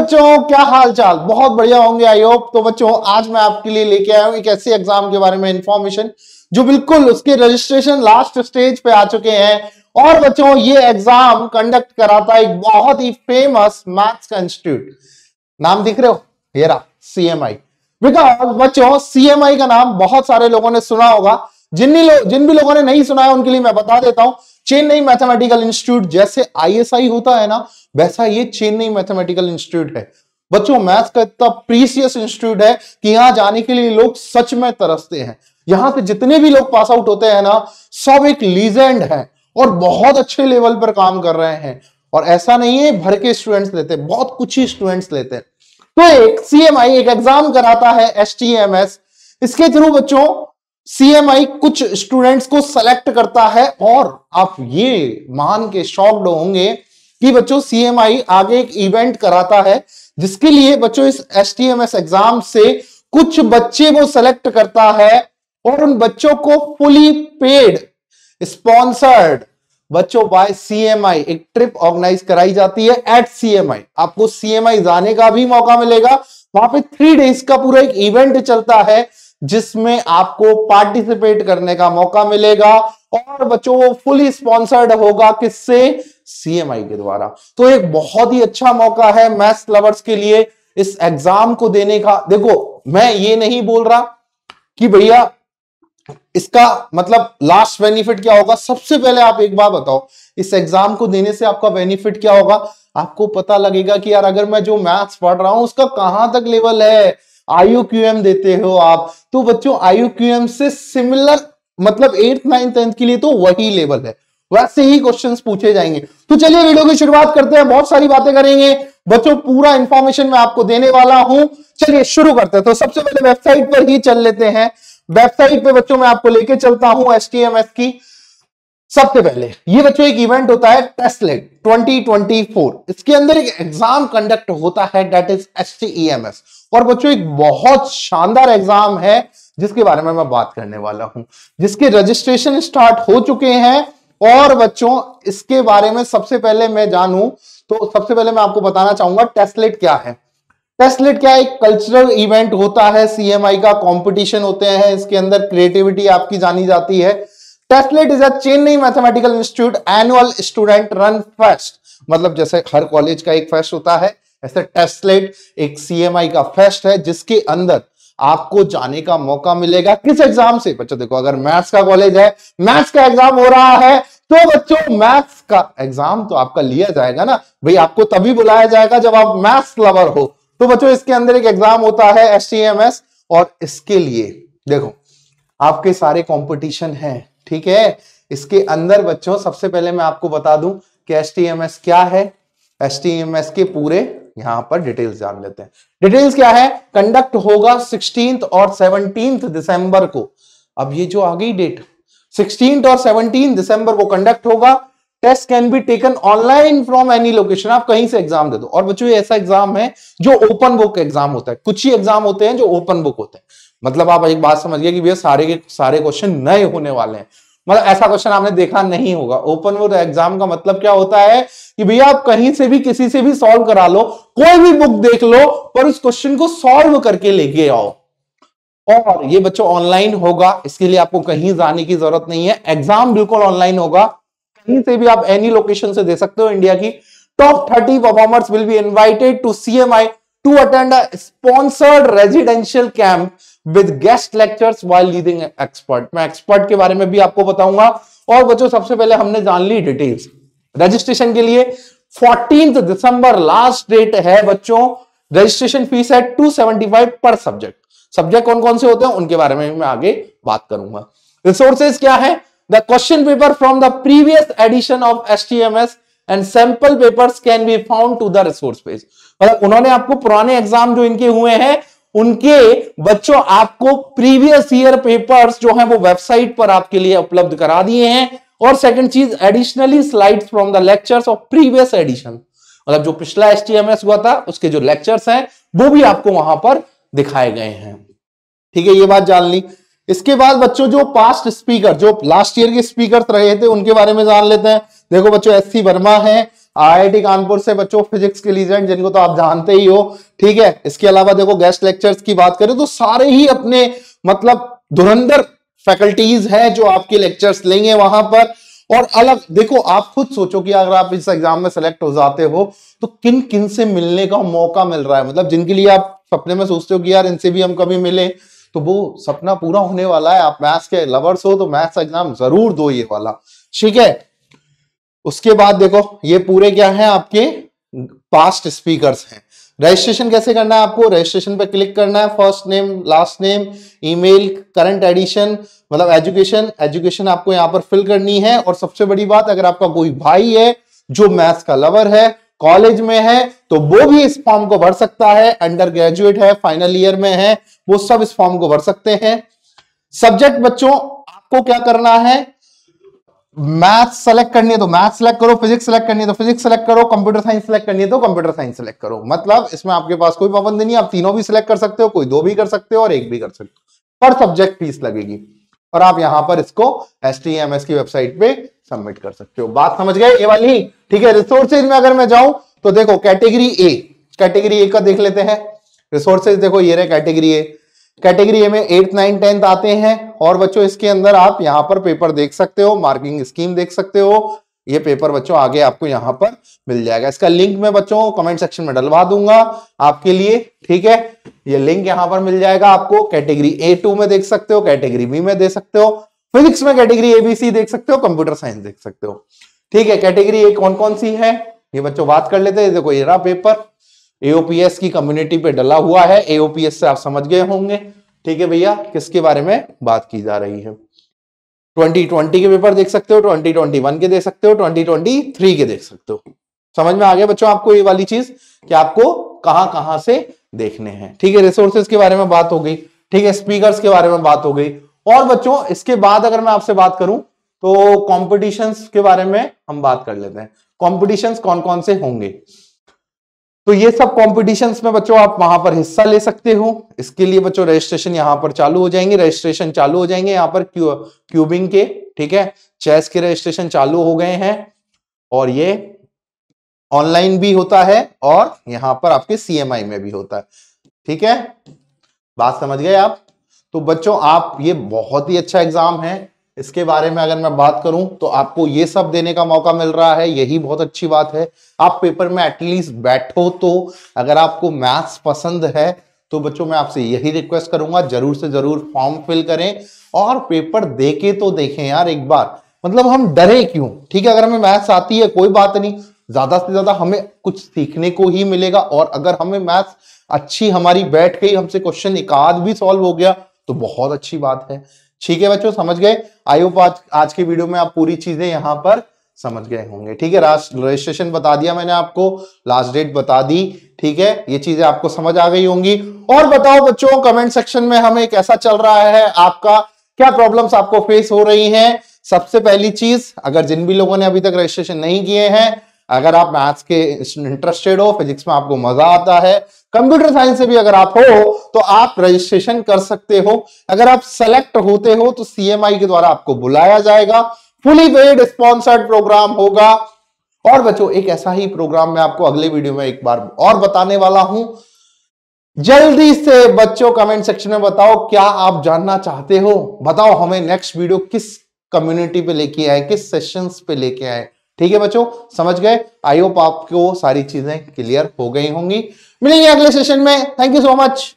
बच्चों क्या हाल चाल बहुत बढ़िया होंगे आई होप तो बच्चों आज मैं आपके लिए लेके आया हूँ एक ऐसे एग्जाम के बारे में इंफॉर्मेशन जो बिल्कुल उसके रजिस्ट्रेशन लास्ट स्टेज पे आ चुके हैं और बच्चों ये एग्जाम कंडक्ट कराता है एक बहुत ही फेमस मैथ्स का इंस्टीट्यूट नाम दिख रहे हो ये रहा सीएमआई बिकॉज बच्चों सीएमआई का नाम बहुत सारे लोगों ने सुना होगा जिन लोग जिन भी लोगों ने नहीं सुना है उनके लिए मैं बता देता हूं चेन्नई मैथमेटिकल इंस्टीट्यूट जैसे आईएसआई होता है ना वैसा ये चेन्नई मैथमेटिकल इंस्टीट्यूट है बच्चों मैथ्स का इतना प्रीसियस इंस्टीट्यूट है कि यहां जाने के लिए लोग सच में तरसते हैं यहां से जितने भी लोग पास आउट होते हैं ना सब एक लीजेंड है और बहुत अच्छे लेवल पर काम कर रहे हैं और ऐसा नहीं है भर के स्टूडेंट्स लेते हैं बहुत कुछ ही स्टूडेंट्स लेते हैं तो एक सीएमआई एक एग्जाम कराता है एस इसके थ्रू बच्चों सीएमआई कुछ स्टूडेंट्स को सेलेक्ट करता है और आप ये मान के शॉक्ड होंगे कि बच्चों सीएमआई आगे एक इवेंट कराता है जिसके लिए बच्चों इस एस एग्जाम से कुछ बच्चे वो सेलेक्ट करता है और उन बच्चों को फुली पेड स्पॉन्सर्ड बच्चों बाय सीएमआई एक ट्रिप ऑर्गेनाइज कराई जाती है एट सीएमआई आपको सीएमआई जाने का भी मौका मिलेगा वहां पे थ्री डेज का पूरा एक इवेंट चलता है जिसमें आपको पार्टिसिपेट करने का मौका मिलेगा और बच्चों वो फुली स्पॉन्सर्ड होगा किससे सीएमआई के द्वारा तो एक बहुत ही अच्छा मौका है मैथ्स लवर्स के लिए इस एग्जाम को देने का देखो मैं ये नहीं बोल रहा कि भैया इसका मतलब लास्ट बेनिफिट क्या होगा सबसे पहले आप एक बार बताओ इस एग्जाम को देने से आपका बेनिफिट क्या होगा आपको पता लगेगा कि यार अगर मैं जो मैथ्स पढ़ रहा हूं उसका कहां तक लेवल है आईयूक्यूएम देते हो आप तो बच्चों आईयूक्यूएम से सिमिलर मतलब एट्थ नाइन्थ टेंथ के लिए तो वही लेवल है वैसे ही क्वेश्चंस पूछे जाएंगे तो चलिए वीडियो की शुरुआत करते हैं बहुत सारी बातें करेंगे बच्चों पूरा इंफॉर्मेशन मैं आपको देने वाला हूं चलिए शुरू करते हैं तो सबसे पहले वेबसाइट पर ही चल लेते हैं वेबसाइट पे बच्चों मैं आपको लेके चलता हूं एस की सबसे पहले ये बच्चों एक इवेंट होता है टेस्टलेट ट्वेंटी इसके अंदर एक एग्जाम कंडक्ट होता है डेट इज एस और बच्चों एक बहुत शानदार एग्जाम है जिसके बारे में मैं बात करने वाला हूं जिसके रजिस्ट्रेशन स्टार्ट हो चुके हैं और बच्चों इसके बारे में सबसे पहले मैं जानूं तो सबसे पहले मैं आपको बताना चाहूंगा टेस्टलेट क्या है टेस्टलेट क्या एक कल्चरल इवेंट होता है सीएमआई का कंपटीशन होते हैं इसके अंदर क्रिएटिविटी आपकी जानी जाती है testlet is a Chennai mathematical institute annual student run fest मतलब जैसे हर कॉलेज का एक फेस्ट होता है ऐसे टेस्टलेट एक सीएमआई का फेस्ट है जिसके अंदर आपको जाने का मौका मिलेगा किस एग्जाम से बच्चों देखो अगर मैथ्स का कॉलेज है मैथ्स का एग्जाम हो रहा है तो बच्चों मैथ्स का एग्जाम तो आपका लिया जाएगा ना भाई आपको तभी बुलाया जाएगा जब आप मैथ्स लवर हो तो बच्चों इसके अंदर एक एग्जाम होता है एस और इसके लिए देखो आपके सारे कॉम्पिटिशन है ठीक है इसके अंदर बच्चों सबसे पहले मैं आपको बता दूं कि एस क्या है एस के पूरे यहां पर डिटेल्स जान लेते हैं डिटेल्स क्या है कंडक्ट होगा सिक्सटीन और सेवनटीन दिसंबर को अब ये जो आ गई डेट सिक्सटीन और सेवनटीन दिसंबर को कंडक्ट होगा test can be taken online from any location आप कहीं से एग्जाम दे दो और बच्चों ये ऐसा एग्जाम है जो ओपन बुक एग्जाम होता है कुछ ही एग्जाम होते हैं जो ओपन बुक होते हैं मतलब आप एक बात समझिए कि भैया सारे के सारे क्वेश्चन नए होने वाले हैं मतलब ऐसा क्वेश्चन आपने देखा नहीं होगा ओपन वर्ड एग्जाम का मतलब क्या होता है कि भैया आप कहीं से भी किसी से भी सॉल्व करा लो कोई भी बुक देख लो पर उस क्वेश्चन को सॉल्व करके लेके आओ और ये बच्चों ऑनलाइन होगा इसके लिए आपको कहीं जाने की जरूरत नहीं है एग्जाम बिल्कुल ऑनलाइन होगा कहीं से भी आप एनी लोकेशन से दे सकते हो इंडिया की top thirty performers will be invited to C to attend sponsored residential camp with guest lectures while leading expert मैं एक्सपर्ट के बारे में भी आपको बताऊंगा और बच्चों सबसे पहले हमने जान ली डिटेल्स रजिस्ट्रेशन के लिए फोर्टीन दिसंबर लास्ट डेट है बच्चों रजिस्ट्रेशन फीस है 275 पर सब्जेक्ट सब्जेक्ट कौन कौन से होते हैं उनके बारे में मैं आगे बात करूंगा रिसोर्सेज क्या है the question paper from the previous edition of S T M S and sample papers can be found to the resource page मतलब उन्होंने आपको पुराने एग्जाम जो इनके हुए हैं उनके बच्चों आपको प्रीवियस ईयर पेपर्स जो है वो वेबसाइट पर आपके लिए उपलब्ध करा दिए हैं और सेकंड चीज additionally slides from the lectures of previous edition मतलब जो पिछला एस हुआ था उसके जो लेक्चर्स हैं वो भी आपको वहां पर दिखाए गए हैं ठीक है ये बात जान ली इसके बाद बच्चों जो पास्ट स्पीकर जो लास्ट ईयर के स्पीकर रहे थे उनके बारे में जान लेते हैं देखो बच्चों एस सी वर्मा है आईआईटी कानपुर से बच्चों फिजिक्स के लीजेंड जिनको तो आप जानते ही हो ठीक है इसके अलावा देखो गेस्ट लेक्चर्स की बात करें तो सारे ही अपने मतलब धुरंधर फैकल्टीज हैं जो आपके लेक्चर्स लेंगे वहां पर और अलग देखो आप खुद सोचो कि अगर आप इस एग्जाम में सेलेक्ट हो जाते हो तो किन किन से मिलने का मौका मिल रहा है मतलब जिनके लिए आप सपने में सोचते हो कि यार इनसे भी हम कभी मिले तो वो सपना पूरा होने वाला है आप मैथ्स के लवर्स हो तो मैथ्स एग्जाम जरूर दो ये वाला ठीक है उसके बाद देखो ये पूरे क्या है आपके पास्ट स्पीकर्स हैं रजिस्ट्रेशन कैसे करना है आपको रजिस्ट्रेशन पर क्लिक करना है first name last name email current edition मतलब एजुकेशन एजुकेशन आपको यहाँ पर फिल करनी है और सबसे बड़ी बात अगर आपका कोई भाई है जो मैथ्स का लवर है कॉलेज में है तो वो भी इस फॉर्म को भर सकता है अंडर ग्रेजुएट है फाइनल ईयर में है वो सब इस फॉर्म को भर सकते हैं सब्जेक्ट बच्चों आपको क्या करना है मैथ सेलेक्ट करनी है तो मैथ सेलेक्ट करो फिजिक्स सेलेक्ट करनी है तो फिजिक्स सेलेक्ट करो कंप्यूटर साइंस सेलेक्ट करनी है तो कंप्यूटर साइंस सेलेक्ट करो मतलब इसमें आपके पास कोई पाबंदी नहीं आप तीनों भी सिलेक्ट कर सकते हो कोई दो भी कर सकते हो और एक भी कर सकते हो पर सब्जेक्ट फीस लगेगी और आप यहां पर इसको एस टी एम एस की वेबसाइट पे सबमिट कर सकते हो बात समझ गए ये वाली ठीक है रिसोर्सेज में अगर मैं जाऊं तो देखो कैटेगरी ए कैटेगरी ए का देख लेते हैं रिसोर्सेज देखो ये रहे कैटेगरी ए कैटेगरी ए में एट्थ नाइन टेंथ आते हैं और बच्चों इसके अंदर आप यहाँ पर पेपर देख सकते हो मार्किंग स्कीम देख सकते हो ये पेपर बच्चों आगे आपको यहाँ पर मिल जाएगा इसका लिंक मैं बच्चों कमेंट सेक्शन में डलवा दूंगा आपके लिए ठीक है ये लिंक यहाँ पर मिल जाएगा आपको कैटेगरी ए टू में देख सकते हो कैटेगरी बी में देख सकते हो फिजिक्स में कैटेगरी एबीसी देख सकते हो कंप्यूटर साइंस देख सकते हो ठीक है कैटेगरी ए कौन कौन सी है ये बच्चों बात कर लेते हैं देखो ये रहा पेपर एओपीएस की कम्युनिटी पे डला हुआ है एओपीएस से आप समझ गए होंगे ठीक है भैया किसके बारे में बात की जा रही है 2020 के पेपर देख सकते हो 2021 के देख सकते हो 2023 के देख सकते हो समझ में आ गया बच्चों आपको ये वाली चीज कि आपको कहां कहां से देखने हैं ठीक है रिसोर्सेज के बारे में बात हो गई ठीक है स्पीकर्स के बारे में बात हो गई और बच्चों इसके बाद अगर मैं आपसे बात करूं तो कॉम्पिटिशन्स के बारे में हम बात कर लेते हैं कॉम्पिटिशन्स कौन कौन से होंगे तो ये सब कॉम्पिटिशन में बच्चों आप वहां पर हिस्सा ले सकते हो इसके लिए बच्चों रजिस्ट्रेशन यहाँ पर चालू हो जाएंगे रजिस्ट्रेशन चालू हो जाएंगे यहाँ पर क्यू क्यूबिंग के ठीक है चेस के रजिस्ट्रेशन चालू हो गए हैं और ये ऑनलाइन भी होता है और यहाँ पर आपके सीएमआई में भी होता है ठीक है बात समझ गए आप तो बच्चों आप ये बहुत ही अच्छा एग्जाम है इसके बारे में अगर मैं बात करूं तो आपको ये सब देने का मौका मिल रहा है यही बहुत अच्छी बात है आप पेपर में एटलीस्ट बैठो तो अगर आपको मैथ्स पसंद है तो बच्चों मैं आपसे यही रिक्वेस्ट करूंगा जरूर से जरूर फॉर्म फिल करें और पेपर दे के तो देखें यार एक बार मतलब हम डरे क्यों ठीक है अगर हमें मैथ्स आती है कोई बात नहीं ज्यादा से ज्यादा हमें कुछ सीखने को ही मिलेगा और अगर हमें मैथ्स अच्छी हमारी बैठ गई हमसे क्वेश्चन एक आध भी सॉल्व हो गया तो बहुत अच्छी बात है ठीक है बच्चों समझ गए आई होप आज आज की वीडियो में आप पूरी चीजें यहां पर समझ गए होंगे ठीक है रजिस्ट्रेशन बता दिया मैंने आपको लास्ट डेट बता दी ठीक है ये चीजें आपको समझ आ गई होंगी और बताओ बच्चों कमेंट सेक्शन में हमें कैसा चल रहा है आपका क्या प्रॉब्लम्स आपको फेस हो रही हैं सबसे पहली चीज अगर जिन भी लोगों ने अभी तक रजिस्ट्रेशन नहीं किए हैं अगर आप मैथ्स के इंटरेस्टेड हो फिजिक्स में आपको मजा आता है कंप्यूटर साइंस से भी अगर आप हो तो आप रजिस्ट्रेशन कर सकते हो अगर आप सेलेक्ट होते हो तो सीएमआई के द्वारा आपको बुलाया जाएगा फुली पेड स्पॉन्सर्ड प्रोग्राम होगा और बच्चों एक ऐसा ही प्रोग्राम मैं आपको अगले वीडियो में एक बार और बताने वाला हूं जल्दी से बच्चों कमेंट सेक्शन में बताओ क्या आप जानना चाहते हो बताओ हमें नेक्स्ट वीडियो किस कम्युनिटी पे लेके आए किस सेशंस पे लेके आए ठीक है बच्चों समझ गए आई होप आपको सारी चीजें क्लियर हो गई होंगी मिलेंगे अगले सेशन में थैंक यू सो मच